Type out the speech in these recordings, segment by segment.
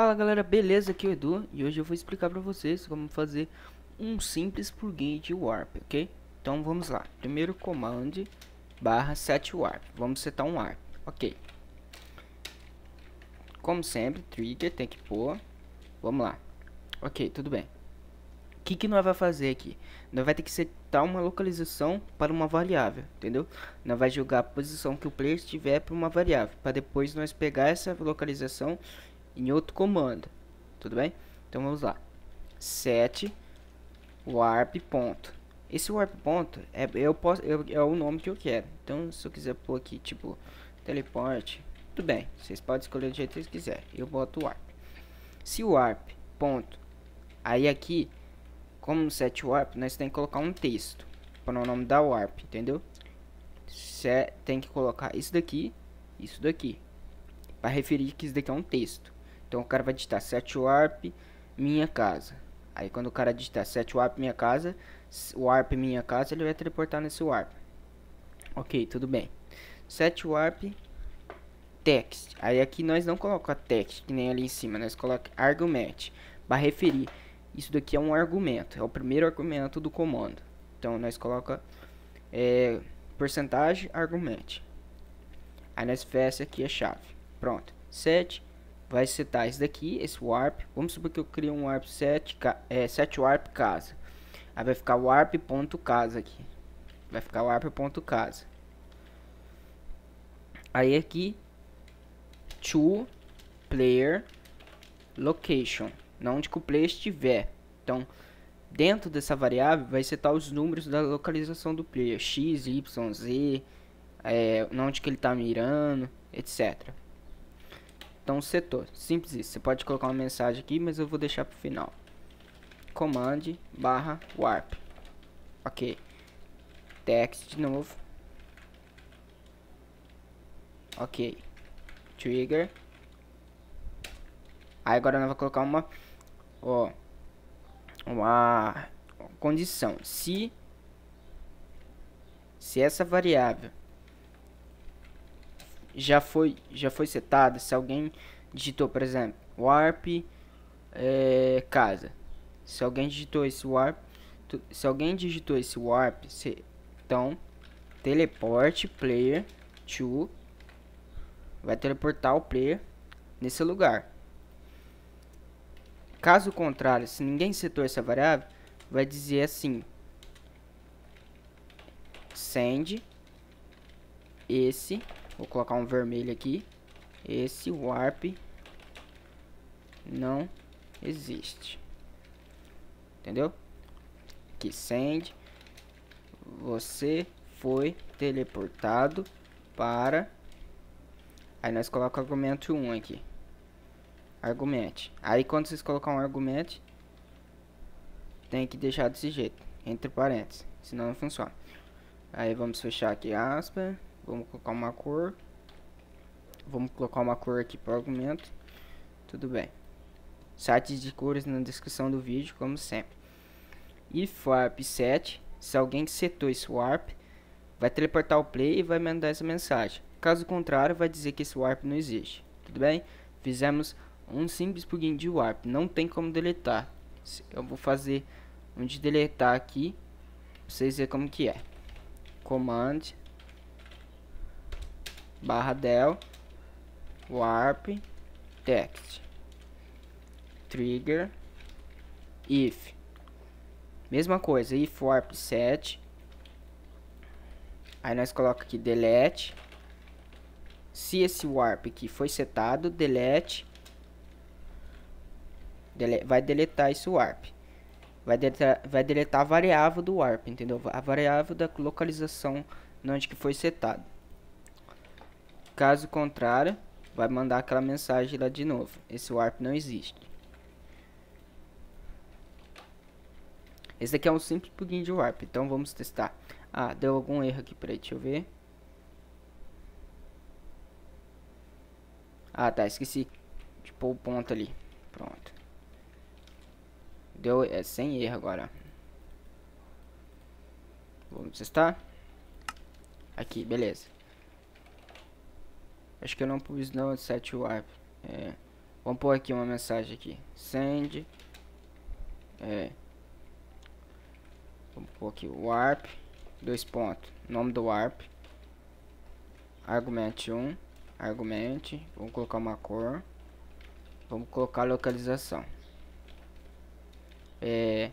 Fala galera, beleza? Aqui é o Edu e hoje eu vou explicar para vocês como fazer um simples plugin de Warp, ok? Então vamos lá, primeiro comando barra set Warp, vamos setar um Warp, ok? Como sempre, trigger tem que pôr, vamos lá, ok, tudo bem. O que, que nós vai fazer aqui? Nós vai ter que setar uma localização para uma variável, entendeu? Nós vai jogar a posição que o player estiver para uma variável, para depois nós pegar essa localização em outro comando, tudo bem? Então vamos lá, set warp ponto. Esse warp ponto é, eu posso, eu, é o nome que eu quero. Então se eu quiser pôr aqui tipo teleporte, tudo bem. Vocês podem escolher do jeito que vocês Eu boto warp. Se warp ponto, aí aqui, como set warp, nós tem que colocar um texto para o nome da warp, entendeu? Você tem que colocar isso daqui, isso daqui, para referir que isso daqui é um texto. Então o cara vai digitar set warp minha casa. Aí quando o cara digitar set warp minha casa, warp minha casa, ele vai teleportar nesse warp. Ok, tudo bem. Set warp text. Aí aqui nós não coloca text, que nem ali em cima, nós coloca argument, para referir. Isso daqui é um argumento, é o primeiro argumento do comando. Então nós coloca é, porcentagem argument. Aí nós fecha aqui a chave. Pronto. Set vai setar esse daqui, esse warp. Vamos supor que eu crio um warp 7, é, 7 warp casa. Aí vai ficar warp.casa aqui. Vai ficar warp.casa. Aí aqui to player location, não onde que o player estiver. Então, dentro dessa variável vai setar os números da localização do player, x, y, z, é, onde que ele está mirando, etc. Então, setor. Simples isso. Você pode colocar uma mensagem aqui, mas eu vou deixar para o final. Command barra warp. Ok. Text de novo. Ok. Trigger. Aí agora nós vamos colocar uma... Ó. Uma condição. Se... Se essa variável já foi, já foi setada, se alguém digitou, por exemplo, warp é, casa. Se alguém digitou esse warp, tu, se alguém digitou esse warp, se, então teleporte player to vai teleportar o player nesse lugar. Caso contrário, se ninguém setou essa variável, vai dizer assim: send esse Vou colocar um vermelho aqui. Esse warp não existe. Entendeu? Que send você foi teleportado para aí nós colocamos argumento 1 aqui. Argumente. Aí quando vocês colocar um argumento tem que deixar desse jeito, entre parênteses, senão não funciona. Aí vamos fechar aqui aspas. Vamos colocar uma cor. Vamos colocar uma cor aqui para o argumento. Tudo bem. Sites de cores na descrição do vídeo, como sempre. E Farp set Se alguém setou esse warp, vai teleportar o play e vai mandar essa mensagem. Caso contrário, vai dizer que esse warp não existe. Tudo bem? Fizemos um simples plugin de warp. Não tem como deletar. Eu vou fazer um de deletar aqui. Pra vocês verem como que é. Command barra del warp text trigger if mesma coisa if warp set aí nós coloca aqui delete se esse warp que foi setado delete, dele, vai deletar esse warp vai deletar, vai deletar a variável do warp entendeu a variável da localização onde que foi setado Caso contrário, vai mandar aquela mensagem lá de novo. Esse warp não existe. Esse aqui é um simples plugin de warp, então vamos testar. Ah, deu algum erro aqui, peraí, deixa eu ver. Ah, tá, esqueci de pôr o ponto ali. Pronto. Deu é, sem erro agora. Vamos testar. Aqui, beleza. Acho que eu não pus não set wipe. É. Vamos pôr aqui uma mensagem aqui. Send. É. Vamos pôr aqui warp. Dois pontos. Nome do warp. Argument 1. Argument. Vamos colocar uma cor. Vamos colocar localização. É.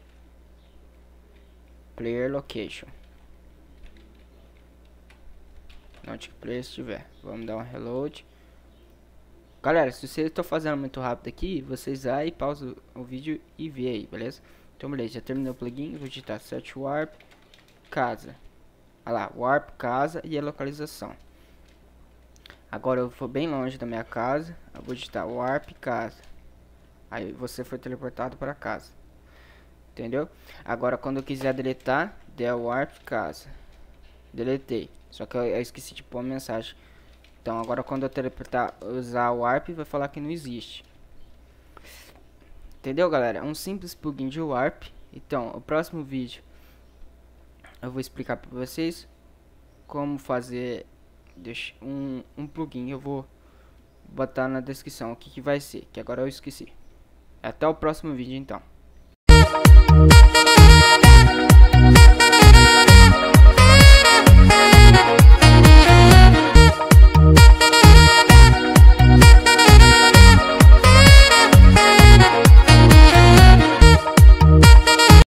Player location multiplayer estiver. Vamos dar um reload. Galera, se vocês estão fazendo muito rápido aqui, vocês aí e pausa o vídeo e vê aí, beleza? Então beleza, já terminei o plugin, vou digitar set warp casa. Olha lá, warp casa e a localização. Agora eu vou bem longe da minha casa, eu vou digitar warp casa. Aí você foi teleportado para casa. Entendeu? Agora quando eu quiser deletar, der warp casa. Deletei. Só que eu, eu esqueci de pôr a mensagem. Então agora quando eu teleportar usar o Warp, vai falar que não existe. Entendeu, galera? É um simples plugin de Warp. Então, o próximo vídeo eu vou explicar para vocês como fazer um, um plugin. Eu vou botar na descrição o que, que vai ser, que agora eu esqueci. Até o próximo vídeo, então.